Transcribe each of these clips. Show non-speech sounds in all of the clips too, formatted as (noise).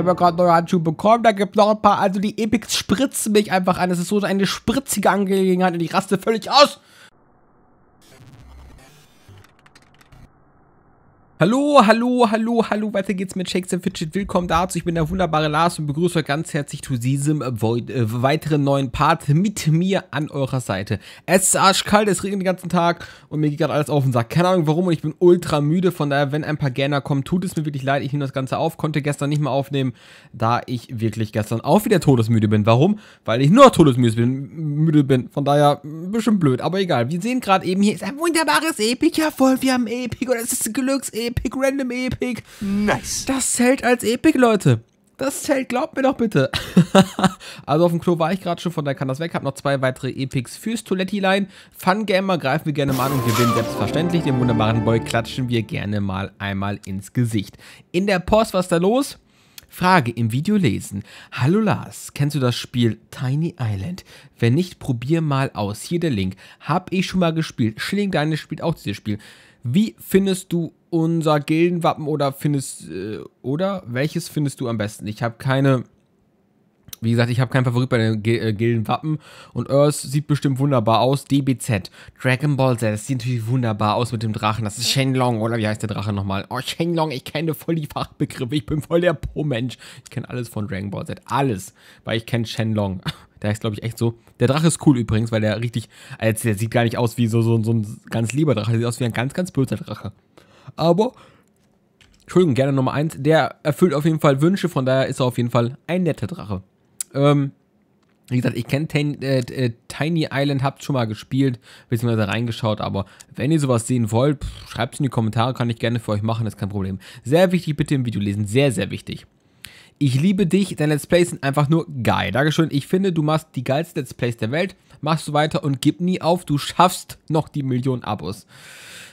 habe ja gerade neue Handschuhe bekommen, da gibt es noch ein paar. Also die Epics spritzen mich einfach an. Es ist so eine spritzige Angelegenheit und ich raste völlig aus. Hallo, hallo, hallo, hallo, weiter geht's mit Shakespeare Fidget. Willkommen dazu. Ich bin der wunderbare Lars und begrüße euch ganz herzlich zu diesem äh, äh, weiteren neuen Part mit mir an eurer Seite. Es ist arschkalt, es regnet den ganzen Tag und mir geht gerade alles auf den Sack. Keine Ahnung warum und ich bin ultra müde. Von daher, wenn ein paar Gäner kommen, tut es mir wirklich leid. Ich nehme das Ganze auf, konnte gestern nicht mehr aufnehmen, da ich wirklich gestern auch wieder todesmüde bin. Warum? Weil ich nur todesmüde bin. Müde bin. Von daher, ein bisschen blöd, aber egal. Wir sehen gerade eben, hier ist ein wunderbares Epic. Jawohl, wir haben Epic und es ist ein glücks Epic, Random Epic. Nice. Das zählt als Epic, Leute. Das zählt, glaubt mir doch bitte. (laughs) also auf dem Klo war ich gerade schon, von daher kann das weg. Hab noch zwei weitere Epics fürs Toilettilein. Fun Gamer greifen wir gerne mal an und gewinnen selbstverständlich. Den wunderbaren Boy klatschen wir gerne mal einmal ins Gesicht. In der Post, was da los? Frage im Video lesen. Hallo Lars, kennst du das Spiel Tiny Island? Wenn nicht, probier mal aus. Hier der Link. Hab ich schon mal gespielt. Schilling Deine spielt auch dieses Spiel. Wie findest du unser Gildenwappen oder findest äh, oder welches findest du am besten? Ich habe keine wie gesagt, ich habe keinen Favorit bei den äh, Gildenwappen. Und Earth sieht bestimmt wunderbar aus. DBZ, Dragon Ball Z, das sieht natürlich wunderbar aus mit dem Drachen. Das ist Shenlong, oder wie heißt der Drache nochmal? Oh, Shenlong, ich kenne voll die Fachbegriffe. Ich bin voll der Po-Mensch. Ich kenne alles von Dragon Ball Z. Alles. Weil ich kenne Shenlong. (laughs) Der heißt, glaube ich, echt so. Der Drache ist cool übrigens, weil der richtig. Also der sieht gar nicht aus wie so, so, so ein ganz lieber Drache. Der sieht aus wie ein ganz, ganz böser Drache. Aber. Entschuldigung, gerne Nummer 1. Der erfüllt auf jeden Fall Wünsche, von daher ist er auf jeden Fall ein netter Drache. Ähm, wie gesagt, ich kenne äh, äh, Tiny Island, habt schon mal gespielt, beziehungsweise reingeschaut, aber wenn ihr sowas sehen wollt, schreibt es in die Kommentare, kann ich gerne für euch machen, ist kein Problem. Sehr wichtig, bitte im Video lesen, sehr, sehr wichtig ich liebe dich, deine Let's Plays sind einfach nur geil. Dankeschön, ich finde, du machst die geilsten Let's Plays der Welt, machst du weiter und gib nie auf, du schaffst noch die Millionen Abos.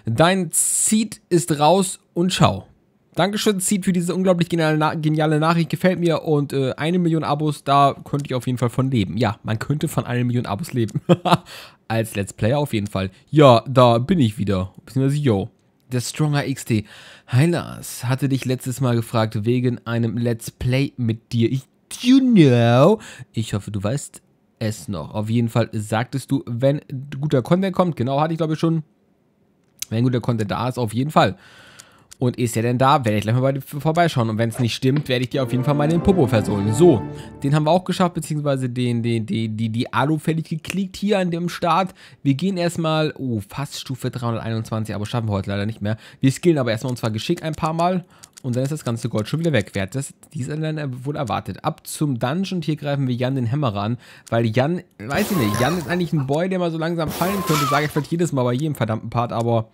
Dein Seed ist raus und schau. Dankeschön, Seed, für diese unglaublich geniale, geniale Nachricht, gefällt mir und äh, eine Million Abos, da könnte ich auf jeden Fall von leben. Ja, man könnte von einer Million Abos leben. (laughs) Als Let's Player auf jeden Fall. Ja, da bin ich wieder, Bzw. yo der Stronger XT. Heilas hatte dich letztes Mal gefragt wegen einem Let's Play mit dir. Ich, you know. Ich hoffe, du weißt es noch. Auf jeden Fall sagtest du, wenn guter Content kommt, genau hatte ich glaube ich schon, wenn guter Content da ist, auf jeden Fall. Und ist er denn da? Werde ich gleich mal bei dir vorbeischauen. Und wenn es nicht stimmt, werde ich dir auf jeden Fall mal den Popo versohlen. So, den haben wir auch geschafft, beziehungsweise den, den, den, die, die Alu fertig geklickt hier an dem Start. Wir gehen erstmal, oh, fast Stufe 321, aber schaffen wir heute leider nicht mehr. Wir skillen aber erstmal und zwar geschickt ein paar Mal. Und dann ist das ganze Gold schon wieder weg. Wer hat das dieser dann äh, wohl erwartet? Ab zum Dungeon. Und hier greifen wir Jan den Hammer an. Weil Jan, weiß ich nicht, Jan ist eigentlich ein Boy, der mal so langsam fallen könnte. Sage ich vielleicht jedes Mal bei jedem verdammten Part, aber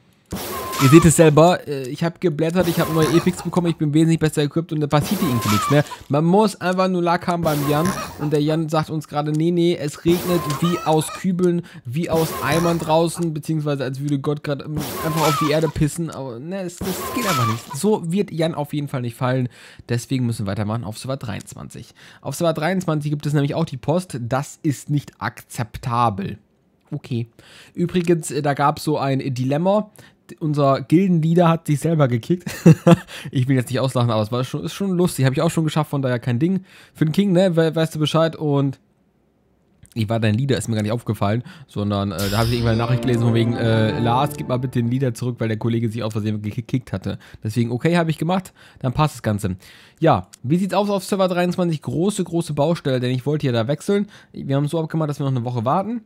Ihr seht es selber, äh, ich habe geblättert, ich habe neue Epics bekommen, ich bin wesentlich besser equipped und da passiert irgendwie nichts mehr. Man muss einfach nur Lack haben beim Jan und der Jan sagt uns gerade, nee, nee, es regnet wie aus Kübeln, wie aus Eimern draußen, beziehungsweise als würde Gott gerade ähm, einfach auf die Erde pissen, aber ne, es, das geht einfach nicht. So wird Jan auf jeden Fall nicht fallen, deswegen müssen wir weitermachen auf Server 23. Auf Server 23 gibt es nämlich auch die Post, das ist nicht akzeptabel okay. Übrigens, äh, da gab es so ein Dilemma unser Gildenleader hat sich selber gekickt. (laughs) ich will jetzt nicht auslachen, aber es war schon, ist schon lustig. Habe ich auch schon geschafft, von daher kein Ding. Für den King, ne, we weißt du Bescheid und ich war dein Leader, ist mir gar nicht aufgefallen, sondern äh, da habe ich irgendwann eine Nachricht gelesen von wegen, äh, Lars, gib mal bitte den Leader zurück, weil der Kollege sich aus Versehen gekickt hatte. Deswegen, okay, habe ich gemacht, dann passt das Ganze. Ja, wie sieht's aus auf Server 23? Große, große Baustelle, denn ich wollte ja da wechseln. Wir haben es so abgemacht, dass wir noch eine Woche warten.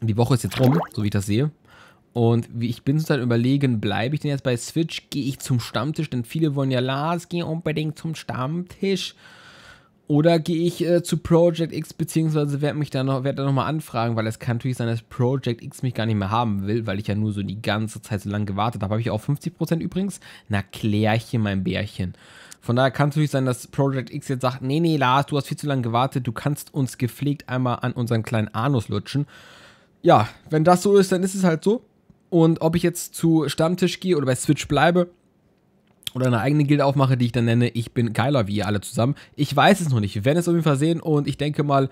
Die Woche ist jetzt rum, so wie ich das sehe. Und ich bin sozusagen überlegen, bleibe ich denn jetzt bei Switch, gehe ich zum Stammtisch, denn viele wollen ja, Lars, geh unbedingt zum Stammtisch. Oder gehe ich äh, zu Project X, beziehungsweise werde mich da noch, werd da nochmal anfragen, weil es kann natürlich sein, dass Project X mich gar nicht mehr haben will, weil ich ja nur so die ganze Zeit so lange gewartet habe. Habe ich auch 50% übrigens? Na, Klärchen, mein Bärchen. Von daher kann es natürlich sein, dass Project X jetzt sagt, nee, nee, Lars, du hast viel zu lange gewartet, du kannst uns gepflegt einmal an unseren kleinen Anus lutschen. Ja, wenn das so ist, dann ist es halt so. Und ob ich jetzt zu Stammtisch gehe oder bei Switch bleibe oder eine eigene Guild aufmache, die ich dann nenne, ich bin geiler wie ihr alle zusammen. Ich weiß es noch nicht. Wir werden es auf jeden Fall sehen und ich denke mal,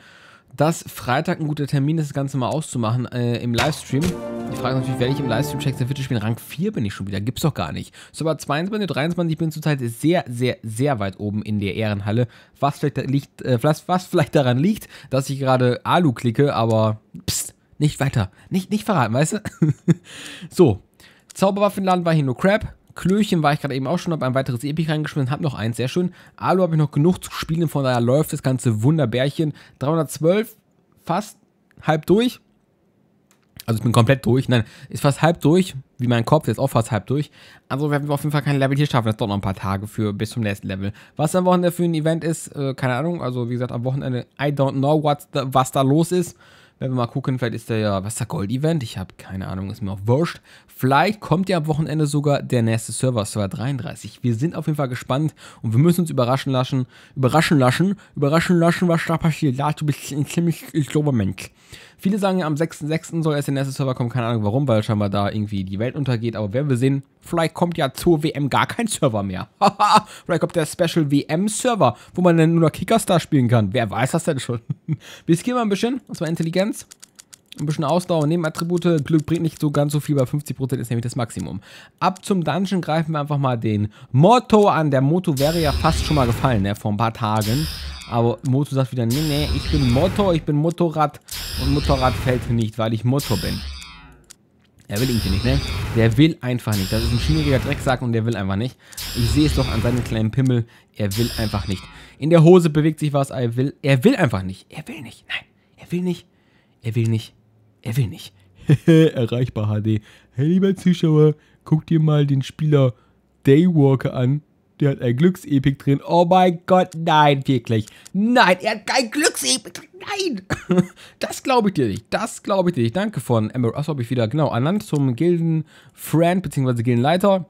dass Freitag ein guter Termin ist, das Ganze mal auszumachen äh, im Livestream. Die Frage ist natürlich, werde ich im Livestream Checks der Fitte spielen? Rang 4 bin ich schon wieder, gibt's doch gar nicht. So, aber 22, 23, ich bin zurzeit sehr, sehr, sehr weit oben in der Ehrenhalle. Was vielleicht, liegt, äh, was, was vielleicht daran liegt, dass ich gerade Alu klicke, aber pst, nicht weiter. Nicht, nicht verraten, weißt du? (laughs) so. Zauberwaffenladen war hier nur Crap. Klöchen war ich gerade eben auch schon, habe ein weiteres Epic reingeschmissen, habe noch eins, sehr schön. Alu habe ich noch genug zu spielen, von daher läuft das ganze Wunderbärchen. 312, fast halb durch. Also ich bin komplett durch, nein, ist fast halb durch, wie mein Kopf, ist auch fast halb durch. Also werden wir auf jeden Fall kein Level hier schaffen, das dauert noch ein paar Tage für bis zum nächsten Level. Was am Wochenende für ein Event ist, äh, keine Ahnung, also wie gesagt, am Wochenende, I don't know, what the, was da los ist. Wenn wir mal gucken, vielleicht ist der ja was der gold event Ich habe keine Ahnung, ist mir auch wurscht. Vielleicht kommt ja am Wochenende sogar der nächste Server, Server 33. Wir sind auf jeden Fall gespannt und wir müssen uns überraschen lassen, überraschen lassen, überraschen lassen, was da passiert. Ja, du bist ein ziemlich, ich glaube, Mensch. Viele sagen ja, am 6.6. soll erst der nächste Server kommen. Keine Ahnung warum, weil scheinbar da irgendwie die Welt untergeht. Aber werden wir sehen. Vielleicht kommt ja zur WM gar kein Server mehr. vielleicht (laughs) kommt der Special WM-Server, wo man dann nur noch Kickerstar spielen kann. Wer weiß das denn schon? (laughs) wir skillen mal ein bisschen. Und zwar Intelligenz. Ein bisschen Ausdauer, Nebenattribute. Glück bringt nicht so ganz so viel, bei 50% ist nämlich das Maximum. Ab zum Dungeon greifen wir einfach mal den Motto an. Der Motto wäre ja fast schon mal gefallen, ne, vor ein paar Tagen. Aber Motu sagt wieder, nee, nee, ich bin Motor, ich bin Motorrad und Motorrad fällt mir nicht, weil ich Motor bin. Er will irgendwie nicht, ne? Der will einfach nicht. Das ist ein schwieriger Drecksack und der will einfach nicht. Ich sehe es doch an seinem kleinen Pimmel. Er will einfach nicht. In der Hose bewegt sich was. Er will, er will einfach nicht. Er will nicht. Nein, er will nicht. Er will nicht. Er will nicht. (laughs) Erreichbar HD. Hey, lieber Zuschauer, guck dir mal den Spieler Daywalker an. Der hat ein Glücksepik drin. Oh mein Gott, nein, wirklich. Nein, er hat kein Glücksepik drin. Nein! (laughs) Das glaube ich dir nicht. Das glaube ich dir nicht. Danke von Emerald. Achso, habe ich wieder. Genau, ernannt zum Gilden-Friend bzw. Gildenleiter.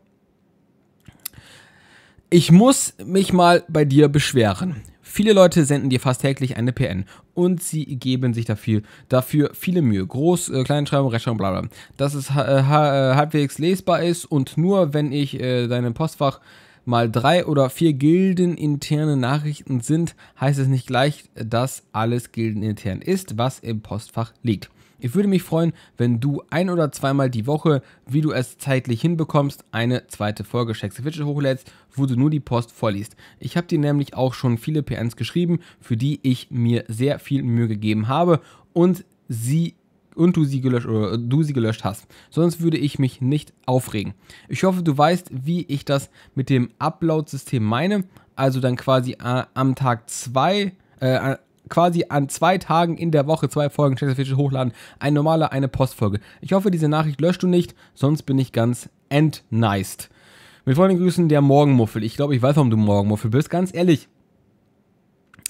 Ich muss mich mal bei dir beschweren. Viele Leute senden dir fast täglich eine PN und sie geben sich dafür, dafür viele Mühe. Groß, äh, Kleinschreibung, Rechtschreibung, bla bla. Dass es ha äh, äh, halbwegs lesbar ist und nur wenn ich äh, deinem Postfach mal drei oder vier gildeninterne Nachrichten sind, heißt es nicht gleich, dass alles gildenintern ist, was im Postfach liegt. Ich würde mich freuen, wenn du ein oder zweimal die Woche, wie du es zeitlich hinbekommst, eine zweite Folge Shakes Fidget hochlädst, wo du nur die Post vorliest. Ich habe dir nämlich auch schon viele PNs geschrieben, für die ich mir sehr viel Mühe gegeben habe und sie und du sie gelöscht oder du sie gelöscht hast. Sonst würde ich mich nicht aufregen. Ich hoffe, du weißt, wie ich das mit dem Upload-System meine. Also dann quasi äh, am Tag zwei, äh, äh, quasi an zwei Tagen in der Woche zwei Folgen Chesterfische hochladen. Ein normaler, eine Postfolge. Ich hoffe, diese Nachricht löscht du nicht, sonst bin ich ganz entneist. Mit freundlichen Grüßen, der Morgenmuffel. Ich glaube, ich weiß, warum du Morgenmuffel bist. Ganz ehrlich,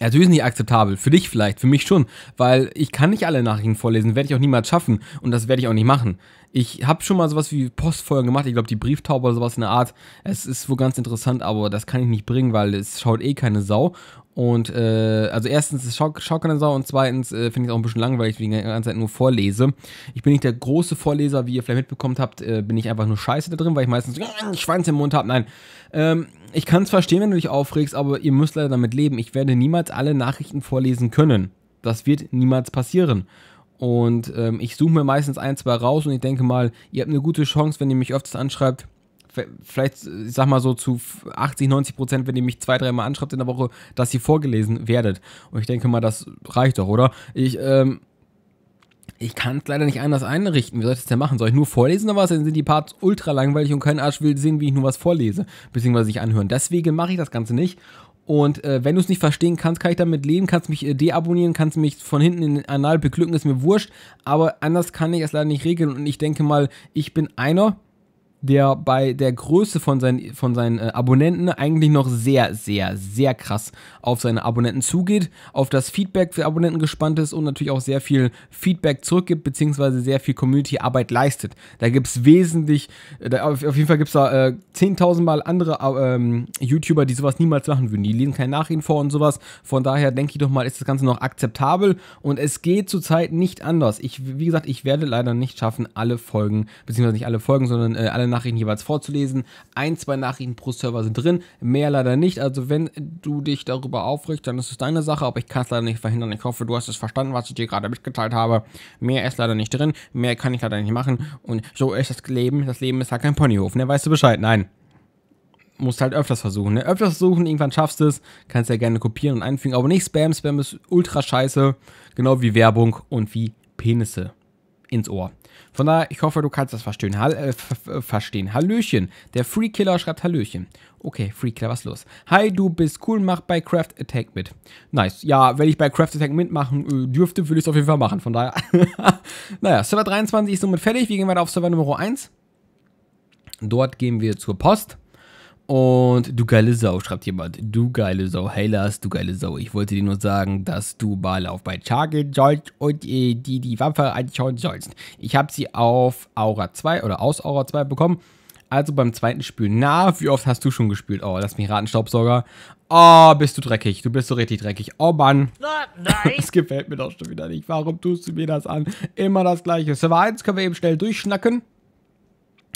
ja, natürlich nicht akzeptabel. Für dich vielleicht, für mich schon. Weil ich kann nicht alle Nachrichten vorlesen. Werde ich auch niemals schaffen. Und das werde ich auch nicht machen. Ich habe schon mal sowas wie Postfolgen gemacht. Ich glaube, die Brieftaube oder sowas in der Art. Es ist wohl ganz interessant, aber das kann ich nicht bringen, weil es schaut eh keine Sau. Und, äh, also erstens, es schaut, schaut keine Sau. Und zweitens äh, finde ich es auch ein bisschen langweilig, wie ich die ganze Zeit nur vorlese. Ich bin nicht der große Vorleser, wie ihr vielleicht mitbekommen habt. Äh, bin ich einfach nur scheiße da drin, weil ich meistens äh, Schwanz im Mund habe. Nein. Ähm, ich kann es verstehen, wenn du dich aufregst, aber ihr müsst leider damit leben. Ich werde niemals alle Nachrichten vorlesen können. Das wird niemals passieren. Und ähm, ich suche mir meistens ein, zwei raus und ich denke mal, ihr habt eine gute Chance, wenn ihr mich öfters anschreibt. Vielleicht, ich äh, sag mal so zu 80, 90 Prozent, wenn ihr mich zwei, dreimal anschreibt in der Woche, dass ihr vorgelesen werdet. Und ich denke mal, das reicht doch, oder? Ich, ähm, ich kann es leider nicht anders einrichten. Wie soll ich das denn machen? Soll ich nur vorlesen oder was? Dann sind die Parts ultra langweilig und kein Arsch will sehen, wie ich nur was vorlese, beziehungsweise sich anhören. Deswegen mache ich das Ganze nicht. Und äh, wenn du es nicht verstehen kannst, kann ich damit leben, kannst mich äh, deabonnieren, kannst mich von hinten in den Anal beglücken, ist mir wurscht. Aber anders kann ich es leider nicht regeln. Und ich denke mal, ich bin einer der bei der Größe von seinen, von seinen äh, Abonnenten eigentlich noch sehr, sehr, sehr krass auf seine Abonnenten zugeht, auf das Feedback für Abonnenten gespannt ist und natürlich auch sehr viel Feedback zurückgibt, beziehungsweise sehr viel Community-Arbeit leistet. Da gibt es wesentlich, äh, auf, jeden Fall gibt es da äh, 10.000 Mal andere äh, ähm, YouTuber, die sowas niemals machen würden. Die lesen keine Nachrichten vor und sowas. Von daher denke ich doch mal, ist das Ganze noch akzeptabel und es geht zurzeit nicht anders. Ich, wie gesagt, ich werde leider nicht schaffen, alle Folgen, beziehungsweise nicht alle Folgen, sondern äh, alle Nachrichten jeweils vorzulesen. Ein, zwei Nachrichten pro Server sind drin, mehr leider nicht. Also wenn du dich darüber aufregst, dann ist es deine Sache, aber ich kann es leider nicht verhindern. Ich hoffe, du hast es verstanden, was ich dir gerade mitgeteilt habe. Mehr ist leider nicht drin, mehr kann ich leider nicht machen. Und so ist das Leben. Das Leben ist halt kein Ponyhof, ne? Weißt du Bescheid? Nein musst halt öfters versuchen. Ne? Öfters versuchen, irgendwann schaffst du es. Kannst ja gerne kopieren und einfügen, aber nicht Spam. Spam ist ultra scheiße. Genau wie Werbung und wie Penisse ins Ohr. Von daher, ich hoffe, du kannst das verstehen. Hall äh, äh verstehen. Hallöchen. Der Free Killer schreibt Hallöchen. Okay, Free Killer, was ist los? Hi, du bist cool, mach bei Craft Attack mit. Nice. Ja, wenn ich bei Craft Attack mitmachen äh, dürfte, würde ich es auf jeden Fall machen. Von daher. (laughs) naja, Server 23 ist somit fertig. Wir gehen weiter auf Server Nummer 1. Dort gehen wir zur Post. Und du geile Sau, schreibt jemand. Du geile Sau. Hey Lars, du geile Sau. Ich wollte dir nur sagen, dass du mal auf mein Char gehen sollst und äh, die die Waffe anschauen sollst. Ich habe sie auf Aura 2 oder aus Aura 2 bekommen. Also beim zweiten Spiel. Na, wie oft hast du schon gespielt? Oh, lass mich raten, Staubsauger. Oh, bist du dreckig. Du bist so richtig dreckig. Oh Mann. Nice. Das (laughs) gefällt mir doch schon wieder nicht. Warum tust du mir das an? Immer das gleiche. Server 1 können wir eben schnell durchschnacken.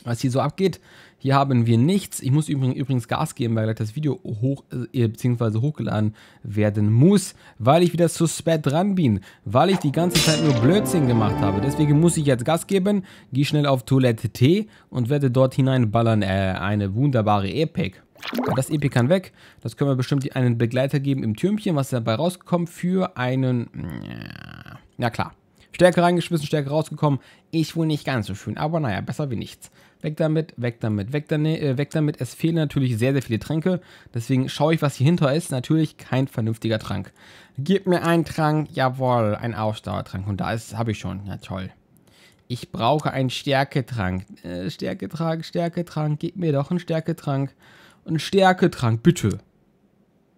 Was hier so abgeht. Hier haben wir nichts. Ich muss übrigens Gas geben, weil gleich das Video hoch äh, bzw. hochgeladen werden muss, weil ich wieder zu spät dran bin, weil ich die ganze Zeit nur Blödsinn gemacht habe. Deswegen muss ich jetzt Gas geben, gehe schnell auf Toilette T und werde dort hineinballern. Äh, eine wunderbare Epic. das Epic kann weg. Das können wir bestimmt einen Begleiter geben im Türmchen. Was dabei rauskommt für einen... Ja klar. Stärke reingeschmissen, Stärke rausgekommen. Ich wohl nicht ganz so schön, aber naja, besser wie nichts. Weg damit, weg damit, weg, damit, äh, weg damit. Es fehlen natürlich sehr, sehr viele Tränke. Deswegen schaue ich, was hier hinter ist. Natürlich kein vernünftiger Trank. Gib mir einen Trank. Jawohl, ein Ausdauertrank. Und da habe ich schon. Ja, toll. Ich brauche einen Stärketrank. Äh, Stärketrank, Stärketrank. Gib mir doch einen Stärketrank. Einen Stärketrank, bitte.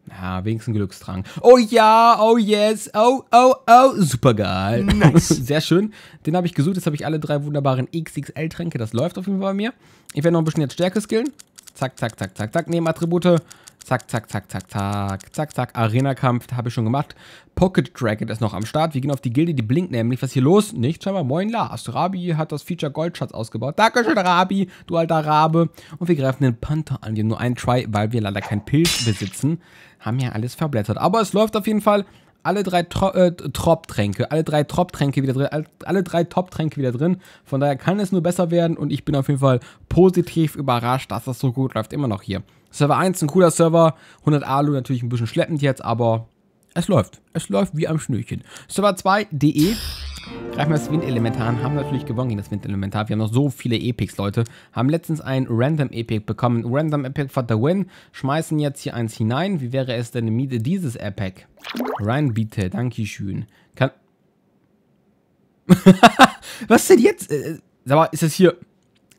Ja, wenigstens ein Glückstrang. Oh ja, oh yes, oh, oh, oh, super geil. Nice. (laughs) Sehr schön. Den habe ich gesucht, jetzt habe ich alle drei wunderbaren XXL-Tränke. Das läuft auf jeden Fall bei mir. Ich werde noch ein bisschen jetzt Stärke skillen. Zack, zack, zack, zack, zack. Nehmen Attribute. Zack, zack, zack, zack, zack, zack, zack. Arena-Kampf habe ich schon gemacht. Pocket Dragon ist noch am Start. Wir gehen auf die Gilde, die blinkt nämlich. Was ist hier los? Nicht, scheinbar. Moin, Lars. Rabi hat das Feature Goldschatz ausgebaut. Dankeschön, Rabi, du alter Rabe. Und wir greifen den Panther an. Wir haben nur einen Try, weil wir leider keinen Pilz besitzen. Haben ja alles verblättert. Aber es läuft auf jeden Fall alle drei Tro äh, tränke alle drei top tränke wieder drin, alle, alle drei Top-Tränke wieder drin. Von daher kann es nur besser werden und ich bin auf jeden Fall positiv überrascht, dass das so gut läuft, immer noch hier. Server 1, ein cooler Server, 100 Alu natürlich ein bisschen schleppend jetzt, aber es läuft. Es läuft wie am Schnürchen. Server 2, DE, Greifen wir das Windelementar an, haben natürlich gewonnen gegen das Windelementar. Wir haben noch so viele Epics, Leute. Haben letztens ein Random Epic bekommen. Random Epic for the win. Schmeißen jetzt hier eins hinein. Wie wäre es denn Miete dieses Epic? Ryan, bitte, dankeschön. Kann... (laughs) Was denn jetzt? Äh, äh, sag mal, ist das hier...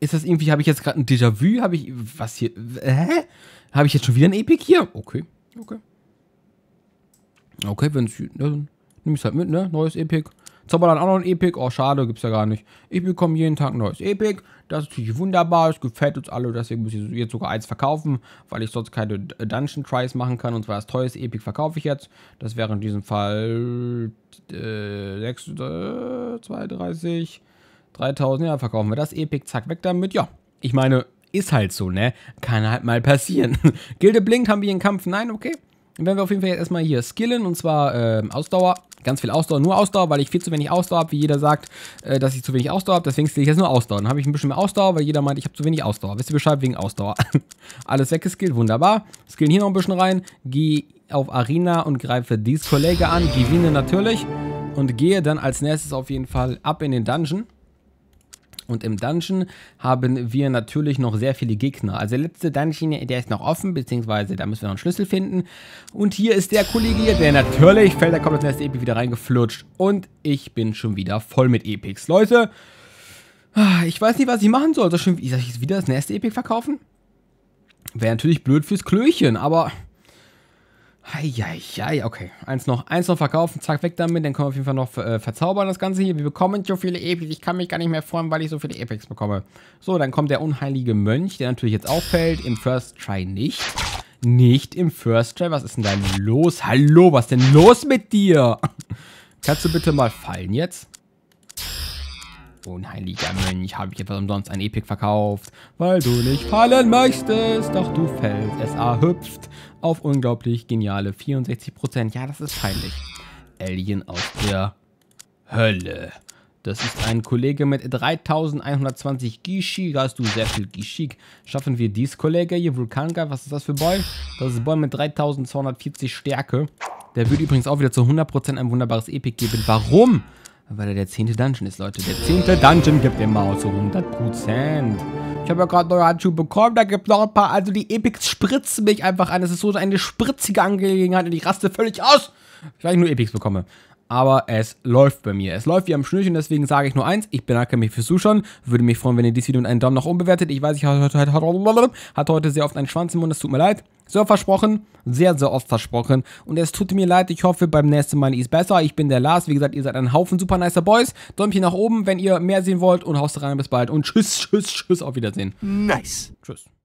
Ist das irgendwie... Habe ich jetzt gerade ein Déjà-vu? Habe ich... Was hier... Hä? Habe ich jetzt schon wieder ein Epic hier? Okay, okay. Okay, wenn es... Nimm es halt mit, ne? Neues Epic. Zauber dann auch noch ein Epic. Oh, schade, gibt's ja gar nicht. Ich bekomme jeden Tag ein neues Epic. Das ist natürlich wunderbar. Es gefällt uns alle. Deswegen muss ich jetzt sogar eins verkaufen, weil ich sonst keine Dungeon Tries machen kann. Und zwar das teuerste Epic verkaufe ich jetzt. Das wäre in diesem Fall äh, 6, äh, 32, 3000. Ja, verkaufen wir das Epic. Zack, weg damit. Ja, ich meine, ist halt so, ne? Kann halt mal passieren. (laughs) Gilde blinkt, haben wir hier einen Kampf? Nein, okay. Dann werden wir auf jeden Fall jetzt erstmal hier skillen. Und zwar äh, Ausdauer ganz viel Ausdauer, nur Ausdauer, weil ich viel zu wenig Ausdauer habe, wie jeder sagt, äh, dass ich zu wenig Ausdauer habe, deswegen zähle ich jetzt nur Ausdauer. Dann habe ich ein bisschen mehr Ausdauer, weil jeder meint, ich habe zu wenig Ausdauer. Wisst ihr Bescheid wegen Ausdauer? (laughs) Alles weggeskillt, wunderbar. Skillen hier noch ein bisschen rein, gehe auf Arena und greife dies Kollege an, gewinne natürlich und gehe dann als nächstes auf jeden Fall ab in den Dungeon. Und im Dungeon haben wir natürlich noch sehr viele Gegner. Also der letzte Dungeon, der ist noch offen, beziehungsweise da müssen wir noch einen Schlüssel finden. Und hier ist der Kollege hier, der natürlich fällt, da kommt das nächste Epic wieder reingeflutscht. Und ich bin schon wieder voll mit Epics. Leute, ah, ich weiß nicht, was ich machen soll. Soll ich wieder das nächste Epic verkaufen? Wäre natürlich blöd fürs Klöchen, aber Eieiei, okay. Eins noch, eins noch verkaufen, zack, weg damit. Dann können wir auf jeden Fall noch äh, verzaubern das Ganze hier. Wir bekommen so viele Epics. Ich kann mich gar nicht mehr freuen, weil ich so viele Epics bekomme. So, dann kommt der unheilige Mönch, der natürlich jetzt auffällt. Im First Try nicht. Nicht im First Try. Was ist denn da los? Hallo, was ist denn los mit dir? (laughs) Kannst du bitte mal fallen jetzt? Unheiliger Mönch, habe ich etwas umsonst ein Epic verkauft, weil du nicht fallen möchtest, doch du fällst. Es erhüpft auf unglaublich geniale 64%. Ja, das ist peinlich. Alien aus der Hölle. Das ist ein Kollege mit 3120 Gishik. Da hast du sehr viel Gishik. Schaffen wir dies, Kollege hier. Vulkanga, was ist das für Boy? Das ist Boy mit 3240 Stärke. Der würde übrigens auch wieder zu 100% ein wunderbares Epic geben. Warum? Warum? Weil er der zehnte Dungeon ist, Leute. Der zehnte Dungeon gibt Maus so 100%. Ich habe ja gerade neue Handschuhe bekommen, da gibt noch ein paar. Also die Epics spritzen mich einfach an. Es ist so eine spritzige Angelegenheit und ich raste völlig aus, weil ich nur Epics bekomme aber es läuft bei mir. Es läuft wie am Schnürchen, deswegen sage ich nur eins, ich bedanke mich fürs Zuschauen, würde mich freuen, wenn ihr dieses Video mit einem Daumen nach oben bewertet. Ich weiß, ich hatte heute, sehr oft einen Schwanz im Mund, es tut mir leid. So versprochen, sehr, sehr oft versprochen. Und es tut mir leid, ich hoffe, beim nächsten Mal ist besser. Ich bin der Lars, wie gesagt, ihr seid ein Haufen super nicer Boys. Däumchen nach oben, wenn ihr mehr sehen wollt und haust rein, bis bald und tschüss, tschüss, tschüss, auf Wiedersehen. Nice. Tschüss.